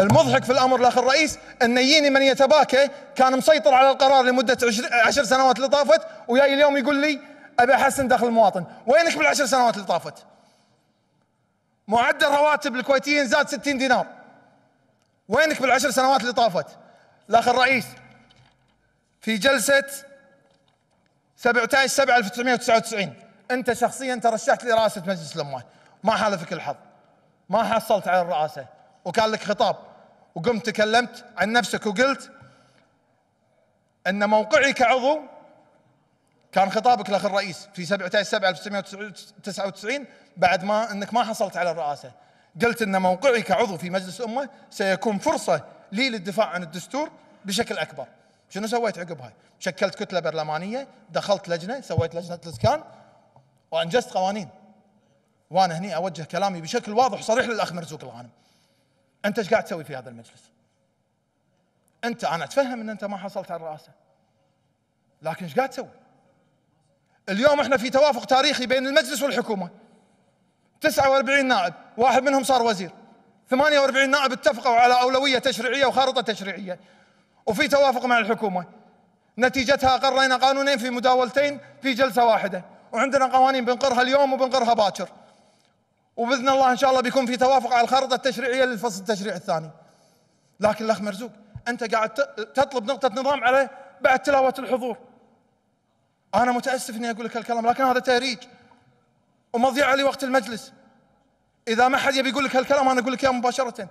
المضحك في الامر الاخ الرئيس ان يجيني من يتباكى كان مسيطر على القرار لمده عشر سنوات اللي طافت وياي اليوم يقول لي ابي احسن دخل المواطن، وينك بالعشر سنوات اللي طافت؟ معدل رواتب الكويتيين زاد 60 دينار. وينك بالعشر سنوات اللي طافت؟ الاخ الرئيس في جلسه 17 7 1999 انت شخصيا ترشحت لرئاسه مجلس الامه، ما حالفك الحظ ما حصلت على الرئاسه وكان لك خطاب وقمت تكلمت عن نفسك وقلت ان موقعي كعضو كان خطابك لاخ الرئيس في 17 7 1999 بعد ما انك ما حصلت على الرئاسه قلت ان موقعي كعضو في مجلس الامه سيكون فرصه لي للدفاع عن الدستور بشكل اكبر شنو سويت عقبها شكلت كتله برلمانيه دخلت لجنه سويت لجنه الاسكان وانجزت قوانين وانا هني اوجه كلامي بشكل واضح وصريح للاخ مرزوق الغانم انت ايش قاعد تسوي في هذا المجلس؟ انت انا اتفهم ان انت ما حصلت على الرئاسه لكن ايش قاعد تسوي؟ اليوم احنا في توافق تاريخي بين المجلس والحكومه 49 نائب واحد منهم صار وزير 48 نائب اتفقوا على اولويه تشريعيه وخارطه تشريعيه وفي توافق مع الحكومه نتيجتها قرينا قانونين في مداولتين في جلسه واحده وعندنا قوانين بنقرها اليوم وبنقرها باكر وباذن الله ان شاء الله بيكون في توافق على الخارطه التشريعيه للفصل التشريع الثاني. لكن الاخ مرزوق انت قاعد تطلب نقطه نظام على بعد تلاوه الحضور. انا متاسف اني اقول لك هالكلام لكن هذا تهريج ومضيعه لوقت المجلس. اذا ما حد يبي يقول لك هالكلام انا اقول لك اياه مباشره.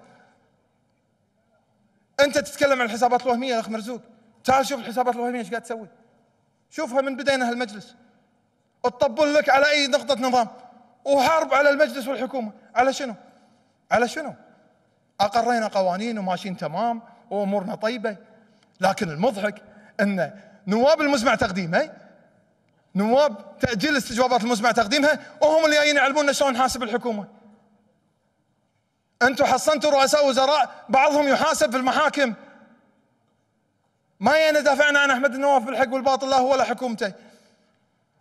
انت تتكلم عن الحسابات الوهميه يا اخ مرزوق تعال شوف الحسابات الوهميه ايش قاعد تسوي شوفها من بدينا هالمجلس تطبل لك على اي نقطه نظام وحرب على المجلس والحكومة على شنو على شنو أقرينا قوانين وماشيين تمام وأمورنا طيبة لكن المضحك أن نواب المزمع تقديمه نواب تأجيل استجوابات المزمع تقديمها وهم اللي جايين يعلمونا شلون نحاسب الحكومة أنتم حصنتوا رؤساء وزراء بعضهم يحاسب في المحاكم ما دافعنا عن أحمد النواف بالحق والباطل لا هو ولا حكومته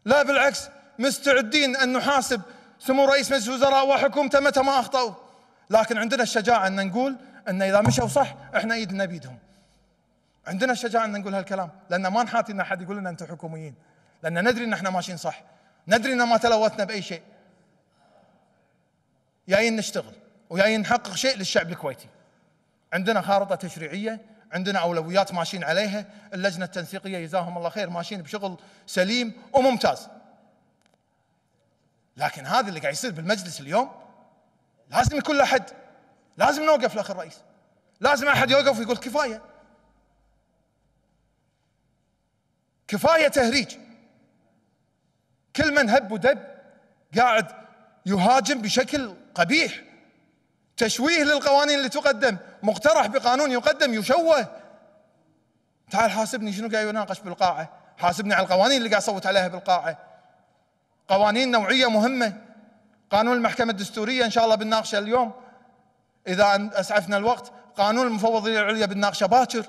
لا بالعكس مستعدين أن نحاسب سمو رئيس مجلس الوزراء وحكومته متى ما اخطاوا لكن عندنا الشجاعه ان نقول ان اذا مشوا صح احنا ايدنا بيدهم عندنا الشجاعه ان نقول هالكلام لان ما نحاتي ان احد يقول لنا انتم حكوميين لان ندري ان احنا ماشيين صح ندري ان ما تلوثنا باي شيء جايين نشتغل وجايين نحقق شيء للشعب الكويتي عندنا خارطه تشريعيه عندنا اولويات ماشيين عليها اللجنه التنسيقيه جزاهم الله خير ماشيين بشغل سليم وممتاز لكن هذا اللي قاعد يصير بالمجلس اليوم لازم يكون له لازم نوقف لاخر الرئيس لازم احد يوقف ويقول كفايه كفايه تهريج كل من هب ودب قاعد يهاجم بشكل قبيح تشويه للقوانين اللي تقدم مقترح بقانون يقدم يشوه تعال حاسبني شنو قاعد يناقش بالقاعه حاسبني على القوانين اللي قاعد اصوت عليها بالقاعه قوانين نوعية مهمة قانون المحكمة الدستورية إن شاء الله بنناقشه اليوم إذا أسعفنا الوقت قانون المفوضية العليا بنناقشه باكر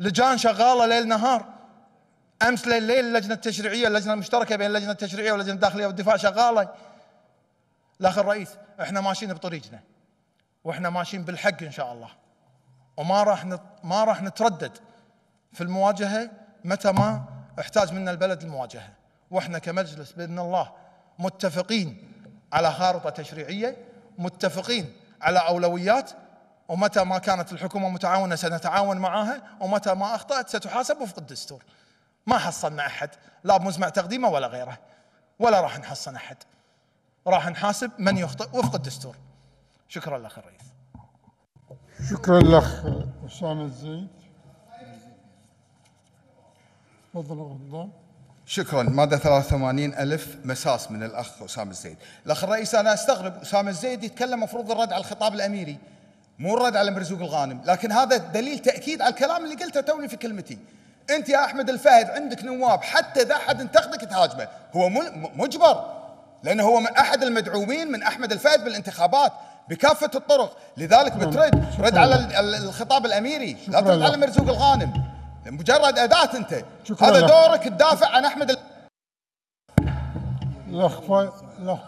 لجان شغالة ليل نهار أمس ليل ليل اللجنة التشريعية اللجنة المشتركة بين اللجنة التشريعية واللجنة الداخلية والدفاع شغالة الأخ الرئيس إحنا ماشيين بطريقنا وإحنا ماشيين بالحق إن شاء الله وما راح نت... ما راح نتردد في المواجهة متى ما احتاج منا البلد المواجهه واحنا كمجلس باذن الله متفقين على خارطه تشريعيه متفقين على اولويات ومتى ما كانت الحكومه متعاونه سنتعاون معها ومتى ما اخطات ستحاسب وفق الدستور ما حصلنا احد لا بمزمع تقديمه ولا غيره ولا راح نحصن احد راح نحاسب من يخطئ وفق الدستور شكرا لك الرئيس شكرا لك اسامه الزيد تفضل غضب شكرا مادة 83 ألف مساس من الأخ أسامة الزيد الأخ الرئيس أنا أستغرب أسامة الزيد يتكلم مفروض الرد على الخطاب الأميري مو الرد على مرزوق الغانم لكن هذا دليل تأكيد على الكلام اللي قلته توني في كلمتي أنت يا أحمد الفهد عندك نواب حتى إذا أحد انتقدك تهاجمه هو مجبر لأنه هو من أحد المدعومين من أحمد الفهد بالانتخابات بكافة الطرق لذلك بترد رد على الخطاب الأميري لا ترد على مرزوق الغانم مجرد اداه انت شكرا هذا لك. دورك تدافع عن احمد الاخ الاخ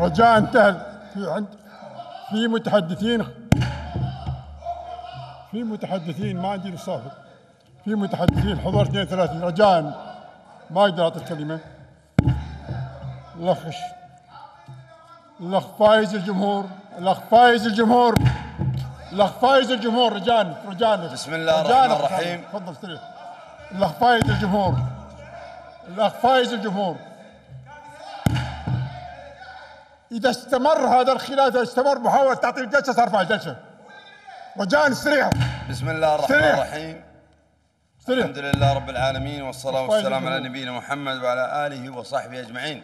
رجاء انتهى في عند في متحدثين في متحدثين ما عندي صافي في متحدثين حضور 32 رجاء ما اقدر اعطي الكلمه الاخ الاخ فايز الجمهور الاخ فايز الجمهور الاخ فايز الجمهور رجال رجال بسم الله الرحمن الرحيم تفضل سريع الاخ فايز الجمهور الاخ فايز الجمهور اذا استمر هذا الخلاف اذا استمر محاوله تعطيل الجلسه صار فايز جلسة رجال سريع بسم الله الرحمن الرحيم الحمد لله رب العالمين والصلاه والسلام على نبينا محمد وعلى اله وصحبه اجمعين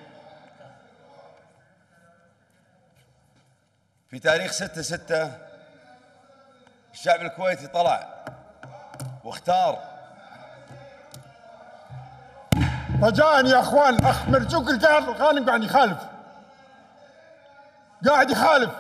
في تاريخ 6 6 الشعب الكويتي طلع واختار رجاء يا اخوان الاخ مرزوق القاعد الغانم قاعد يخالف قاعد يخالف